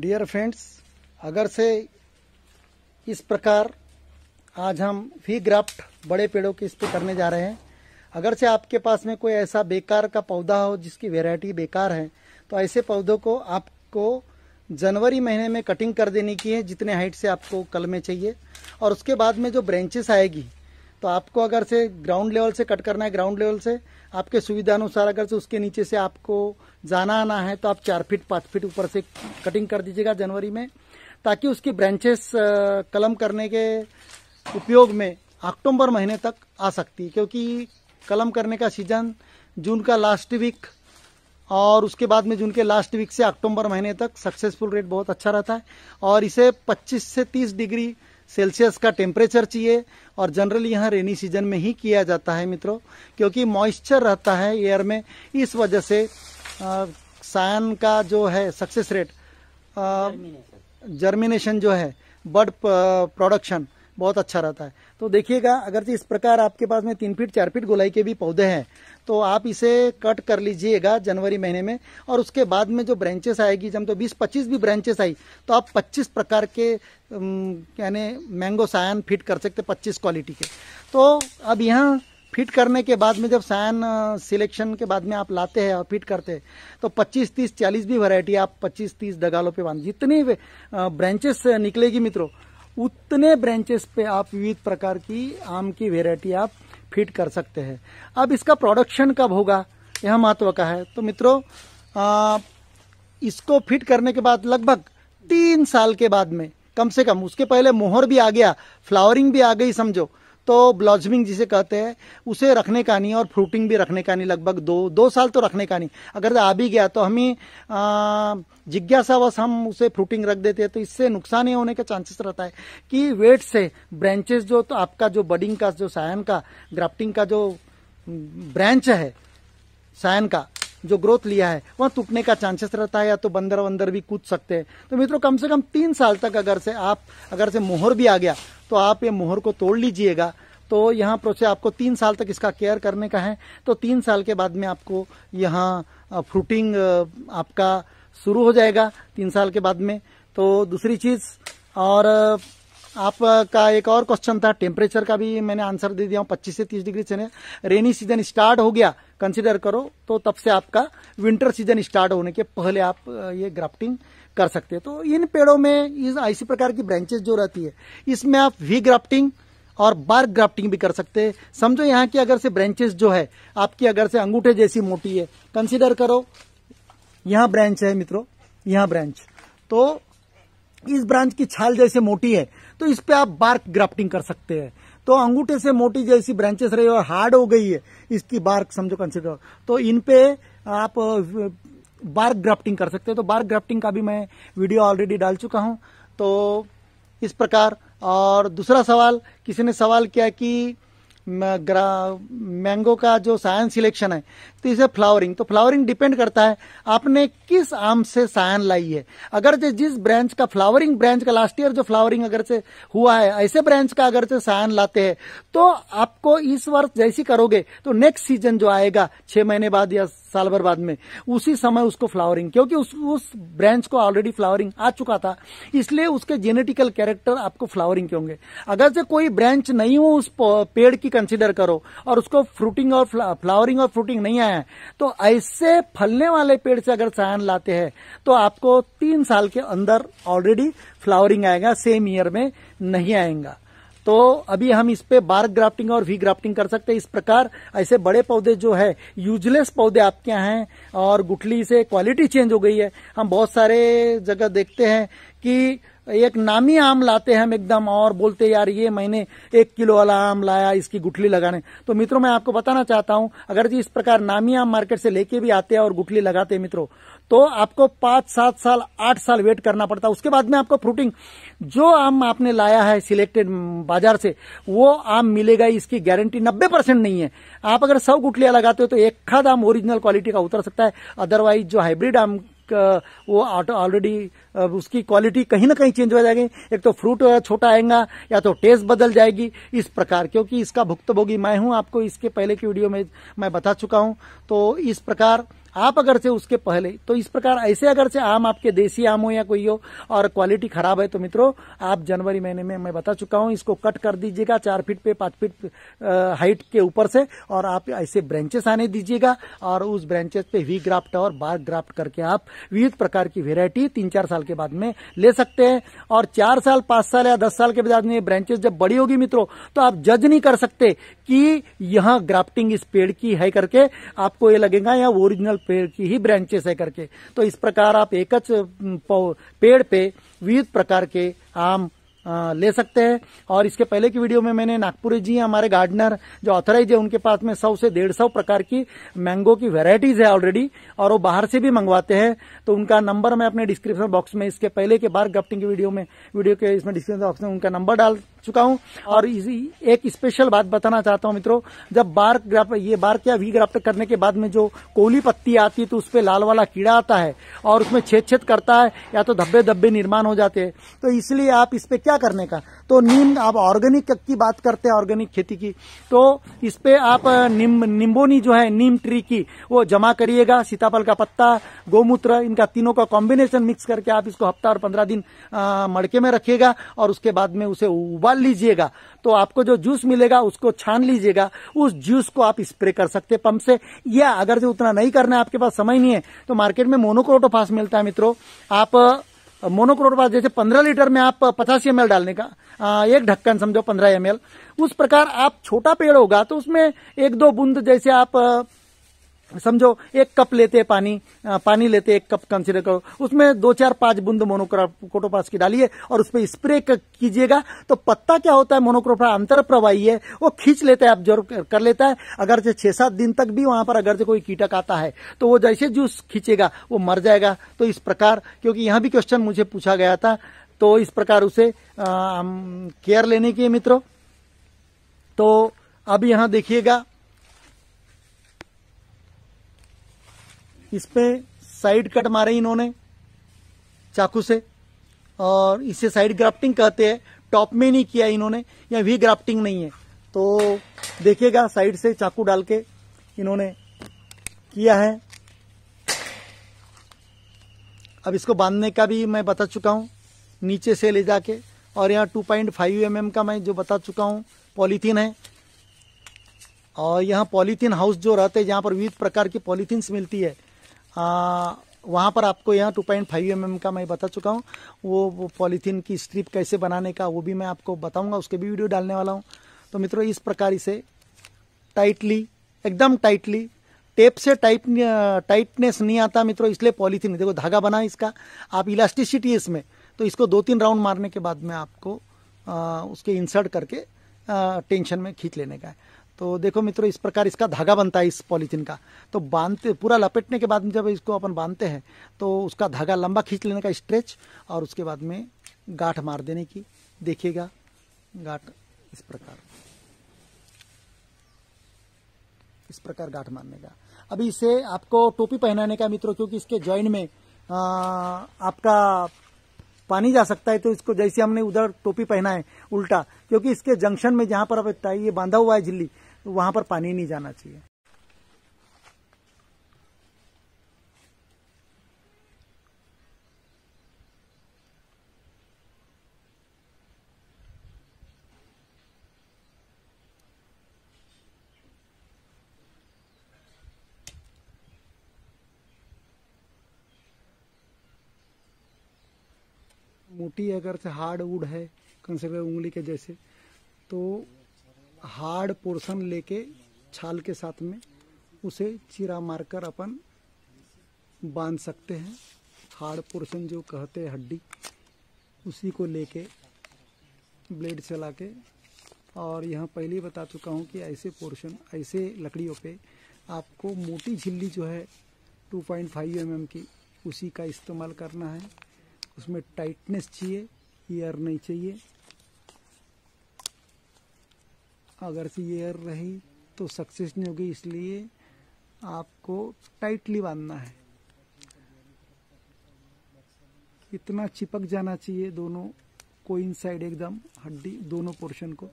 dear friends अगर से इस प्रकार आज हम फी ग्राफ्ट बड़े पेड़ों की इस पर करने जा रहे हैं अगर से आपके पास में कोई ऐसा बेकार का पौधा हो जिसकी वेराइटी बेकार है तो ऐसे पौधों को आपको जनवरी महीने में कटिंग कर देने की है जितने हाइट से आपको कल में चाहिए और उसके बाद में जो ब्रांचेस आएगी तो आपको अगर से ग्राउंड लेवल से कट करना है ग्राउंड लेवल से आपके सुविधा अनुसार अगर से उसके नीचे से आपको जाना आना है तो आप चार फीट पांच फीट ऊपर से कटिंग कर दीजिएगा जनवरी में ताकि उसकी ब्रांचेस कलम करने के उपयोग में अक्टूबर महीने तक आ सकती है क्योंकि कलम करने का सीजन जून का लास्ट वीक और उसके बाद में जून के लास्ट वीक से अक्टूबर महीने तक सक्सेसफुल रेट बहुत अच्छा रहता है और इसे 25 से 30 डिग्री सेल्सियस का टेम्परेचर चाहिए और जनरली यहाँ रेनी सीजन में ही किया जाता है मित्रों क्योंकि मॉइस्चर रहता है एयर में इस वजह से सायन का जो है सक्सेस रेट जर्मिनेशन जो है बर्ड प्रोडक्शन बहुत अच्छा रहता है तो देखिएगा अगर इस प्रकार आपके पास में तीन फीट चार फीट गोलाई के भी पौधे हैं तो आप इसे कट कर लीजिएगा जनवरी महीने में और उसके बाद में जो ब्रांचेस आएगी जब तो 20-25 भी ब्रांचेस आई तो आप 25 प्रकार के यानी मैंगो सायन फिट कर सकते 25 क्वालिटी के तो अब यहाँ फिट करने के बाद में जब सायन सिलेक्शन के बाद में आप लाते हैं और फिट करते हैं तो 25 30 40 भी वैरायटी आप 25 30 दगालों पे बांध जितनी ब्रांचेस निकलेगी मित्रों उतने ब्रांचेस पे आप विविध प्रकार की आम की वेराइटी आप फिट कर सकते हैं अब इसका प्रोडक्शन कब होगा यह महत्व का है तो मित्रों इसको फिट करने के बाद लगभग तीन साल के बाद में कम से कम उसके पहले मोहर भी आ गया फ्लावरिंग भी आ गई समझो तो ब्लॉजमिंग जिसे कहते हैं उसे रखने का नहीं और फ्रूटिंग भी रखने का नहीं लगभग दो दो साल तो रखने का नहीं अगर आ भी गया तो हमें जिज्ञासावश हम उसे फ्रूटिंग रख देते हैं तो इससे नुकसान ही होने का चांसेस रहता है कि वेट से ब्रांचेस जो तो आपका जो बडिंग का जो सायन का ग्राफ्टिंग का जो ब्रांच है सायन का जो ग्रोथ लिया है वह टूटने का चांसेस रहता है या तो बंदर वंदर भी कूद सकते हैं तो मित्रों कम से कम तीन साल तक अगर से आप अगर से मोहर भी आ गया तो आप ये मोहर को तोड़ लीजिएगा तो यहाँ प्रोसेस आपको तीन साल तक इसका केयर करने का है तो तीन साल के बाद में आपको यहाँ फ्रूटिंग आपका शुरू हो जाएगा तीन साल के बाद में तो दूसरी चीज़ और आपका एक और क्वेश्चन था टेम्परेचर का भी मैंने आंसर दे दिया हूँ पच्चीस से तीस डिग्री से रेनी सीजन स्टार्ट हो गया कंसिडर करो तो तब से आपका विंटर सीजन स्टार्ट होने के पहले आप ये ग्राफ्टिंग कर सकते हैं तो इन पेड़ों में इस इसी प्रकार की ब्रांचेस जो रहती है इसमें आप वी ग्राफ्टिंग और बार्क ग्राफ्टिंग भी कर सकते हैं समझो यहाँ की अगर से ब्रांचेस जो है आपकी अगर से अंगूठे जैसी मोटी है कंसिडर करो यहाँ ब्रांच है मित्रों यहाँ ब्रांच तो इस ब्रांच की छाल जैसे मोटी है तो इस पे आप बार्क ग्राफ्टिंग कर सकते हैं तो अंगूठे से मोटी जैसी ब्रांचेस रही और हार्ड हो गई है इसकी बार्क समझो कंसिडर तो इन पे आप बार्क ग्राफ्टिंग कर सकते हैं तो बार्क ग्राफ्टिंग का भी मैं वीडियो ऑलरेडी डाल चुका हूं तो इस प्रकार और दूसरा सवाल किसी ने सवाल किया कि मैंगो का जो साइंस सिलेक्शन है तीस फ्लावरिंग तो फ्लावरिंग डिपेंड करता है आपने किस आम से सायन लाई है अगर जो जिस ब्रांच का फ्लावरिंग ब्रांच का लास्ट ईयर जो फ्लावरिंग अगर से हुआ है ऐसे ब्रांच का अगर से सायन लाते हैं तो आपको इस वर्ष जैसी करोगे तो नेक्स्ट सीजन जो आएगा छह महीने बाद या साल भर बाद में उसी समय उसको फ्लावरिंग क्योंकि उस उस ब्रांच को ऑलरेडी फ्लावरिंग आ चुका था इसलिए उसके जेनेटिकल कैरेक्टर आपको फ्लावरिंग के होंगे अगर से कोई ब्रांच नहीं हो उस पेड़ की कंसिडर करो और उसको फ्रूटिंग और फ्लावरिंग और फ्रूटिंग नहीं आया हैं तो ऐसे फलने वाले पेड़ से अगर सायन लाते हैं तो आपको तीन साल के अंदर ऑलरेडी फ्लावरिंग आएगा सेम ईयर में नहीं आएगा तो अभी हम इस पे बार्क ग्राफ्टिंग और वी ग्राफ्टिंग कर सकते हैं इस प्रकार ऐसे बड़े पौधे जो है यूजलेस पौधे आपके यहाँ हैं और गुठली से क्वालिटी चेंज हो गई है हम बहुत सारे जगह देखते हैं कि एक नामी आम लाते हैं हम एकदम और बोलते यार ये मैंने एक किलो वाला आम लाया इसकी गुठली लगाने तो मित्रों मैं आपको बताना चाहता हूं अगर जी इस प्रकार नामी आम मार्केट से लेके भी आते हैं और गुठली लगाते हैं मित्रों तो आपको पांच सात साल आठ साल वेट करना पड़ता है उसके बाद में आपको फ्रूटिंग जो आम आपने लाया है सिलेक्टेड बाजार से वो आम मिलेगा इसकी गारंटी नब्बे परसेंट नहीं है आप अगर सौ गुठलियां लगाते हो तो एक खाद आम ओरिजिनल क्वालिटी का उतर सकता है अदरवाइज जो हाइब्रिड आम वो ऑलरेडी उसकी क्वालिटी कहीं ना कहीं चेंज हो जाएगी एक तो फ्रूट छोटा आएगा या तो टेस्ट बदल जाएगी इस प्रकार क्योंकि इसका भुक्तभोगी मैं हूं आपको इसके पहले की वीडियो में मैं बता चुका हूं तो इस प्रकार आप अगर से उसके पहले तो इस प्रकार ऐसे अगर से आम आपके देसी आम हो या कोई हो और क्वालिटी खराब है तो मित्रों आप जनवरी महीने में मैं बता चुका हूं इसको कट कर दीजिएगा चार फीट पे पांच फीट हाइट के ऊपर से और आप ऐसे ब्रांचेस आने दीजिएगा और उस ब्रांचेस पे वी ग्राफ्ट और बार ग्राफ्ट करके आप विविध प्रकार की वेरायटी तीन चार साल के बाद में ले सकते हैं और चार साल पांच साल या दस साल के बाद में ब्रांचेस जब बड़ी होगी मित्रों तो आप जज नहीं कर सकते कि यहां ग्राफ्टिंग इस पेड़ की है करके आपको ये लगेगा यहाँ ओरिजिनल पेड़ की ही ब्रांचेस है करके तो इस प्रकार आप एकच पेड़ पे विविध प्रकार के आम ले सकते हैं और इसके पहले की वीडियो में मैंने नागपुरी जी हमारे गार्डनर जो ऑथराइज है उनके पास में सौ से डेढ़ सौ प्रकार की मैंगो की वेराइटीज है ऑलरेडी और वो बाहर से भी मंगवाते हैं तो उनका नंबर मैं अपने डिस्क्रिप्शन बॉक्स में इसके पहले के बार ग्राफ्टिंग की वीडियो में वीडियो के इसमें डिस्क्रिप्शन बॉक्स में उनका नंबर डाल चुका हूँ और एक स्पेशल बात बताना चाहता हूँ मित्रों जब बार ग्राफ ये बार क्या वी ग्राफ्ट करने के बाद में जो कोली पत्ती आती है तो उस पर लाल वाला कीड़ा आता है और उसमें छेद छेद करता है या तो धब्बे धब्बे निर्माण हो जाते हैं तो इसलिए आप इस पर क्या करने का तो नीम आप ऑर्गेनिक की बात करते हैं ऑर्गेनिक खेती की तो इस पे आप निम निम्बोनी जो है नीम ट्री की वो जमा करिएगा सीताफल का पत्ता गोमूत्र इनका तीनों का कॉम्बिनेशन मिक्स करके आप इसको हफ्ता और पंद्रह दिन मड़के में रखिएगा और उसके बाद में उसे उबाल उबाल लीजिएगा तो आपको जो जूस मिलेगा उसको छान लीजिएगा उस जूस को आप स्प्रे कर सकते पंप से या अगर जो उतना नहीं करना है आपके पास समय नहीं है तो मार्केट में मोनोक्रोटोफास मिलता है मित्रों आप मोनोक्रोटोफास जैसे पंद्रह लीटर में आप पचास एम डालने का आ, एक ढक्कन समझो पंद्रह एम उस प्रकार आप छोटा पेड़ होगा तो उसमें एक दो बूंद जैसे आप समझो एक कप लेते हैं पानी पानी लेते हैं एक कप कंसिडर करो उसमें दो चार पांच बूंद मोनोक्रोटोपास की डालिए और उस पर स्प्रे कीजिएगा तो पत्ता क्या होता है मोनोक्रोफा अंतर प्रवाही है वो खींच लेता है ऑब्जर्व कर लेता है अगर जो छह सात दिन तक भी वहां पर अगर जो कोई कीटक आता है तो वो जैसे जूस खींचेगा वो मर जाएगा तो इस प्रकार क्योंकि यहां भी क्वेश्चन मुझे पूछा गया था तो इस प्रकार उसे केयर लेने की मित्रों तो अब यहां देखिएगा इस पर साइड कट मारे इन्होंने चाकू से और इसे साइड ग्राफ्टिंग कहते हैं टॉप में नहीं किया इन्होंने या वी ग्राफ्टिंग नहीं है तो देखिएगा साइड से चाकू डाल के इन्होंने किया है अब इसको बांधने का भी मैं बता चुका हूँ नीचे से ले जाके और यहाँ टू पॉइंट फाइव एम का मैं जो बता चुका हूँ पॉलीथीन है और यहाँ पॉलीथीन हाउस जो रहते हैं जहाँ पर विविध प्रकार की पॉलीथीन्स मिलती है वहाँ पर आपको यहाँ two point five M M का मैं बता चुका हूँ वो, वो पॉलीथीन की स्ट्रिप कैसे बनाने का वो भी मैं आपको बताऊँगा उसके भी वीडियो डालने वाला हूँ तो मित्रों इस प्रकार इसे टाइटली एकदम टाइटली टेप से टाइट टाइटनेस नहीं आता मित्रों इसलिए पॉलीथीन देखो धागा बना इसका आप इलास्टिसिटी है इसमें तो इसको दो तीन राउंड मारने के बाद में आपको आ, उसके इंसर्ट करके आ, टेंशन में खींच लेने का है तो देखो मित्रों इस प्रकार इसका धागा बनता है इस पॉलीथिन का तो बांधते पूरा लपेटने के बाद में जब इसको अपन बांधते हैं तो उसका धागा लंबा खींच लेने का स्ट्रेच और उसके बाद में गाठ मार देने की देखिएगा गाठ इस प्रकार इस प्रकार गाठ मारने का अभी इसे आपको टोपी पहनाने का मित्रों क्योंकि इसके ज्वाइन में आ, आपका पानी जा सकता है तो इसको जैसे हमने उधर टोपी पहना है उल्टा क्योंकि इसके जंक्शन में जहां पर अब ये बांधा हुआ है झिल्ली तो वहां पर पानी नहीं जाना चाहिए मोटी अगर से हार्ड वुड है कंसिडर उंगली के जैसे तो हार्ड पोर्शन लेके छाल के साथ में उसे चिरा मारकर अपन बांध सकते हैं हार्ड पोर्शन जो कहते हैं हड्डी उसी को लेके ब्लेड चला के और यहाँ पहले बता चुका हूँ कि ऐसे पोर्शन ऐसे लकड़ियों पे आपको मोटी झिल्ली जो है 2.5 पॉइंट mm की उसी का इस्तेमाल करना है उसमें टाइटनेस चाहिए ईयर नहीं चाहिए अगर एयर रही तो सक्सेस नहीं होगी इसलिए आपको टाइटली बांधना है इतना चिपक जाना चाहिए दोनों को इन साइड एकदम हड्डी दोनों पोर्शन को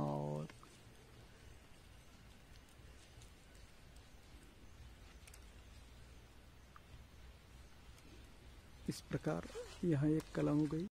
और इस प्रकार यहाँ एक कलम हो गई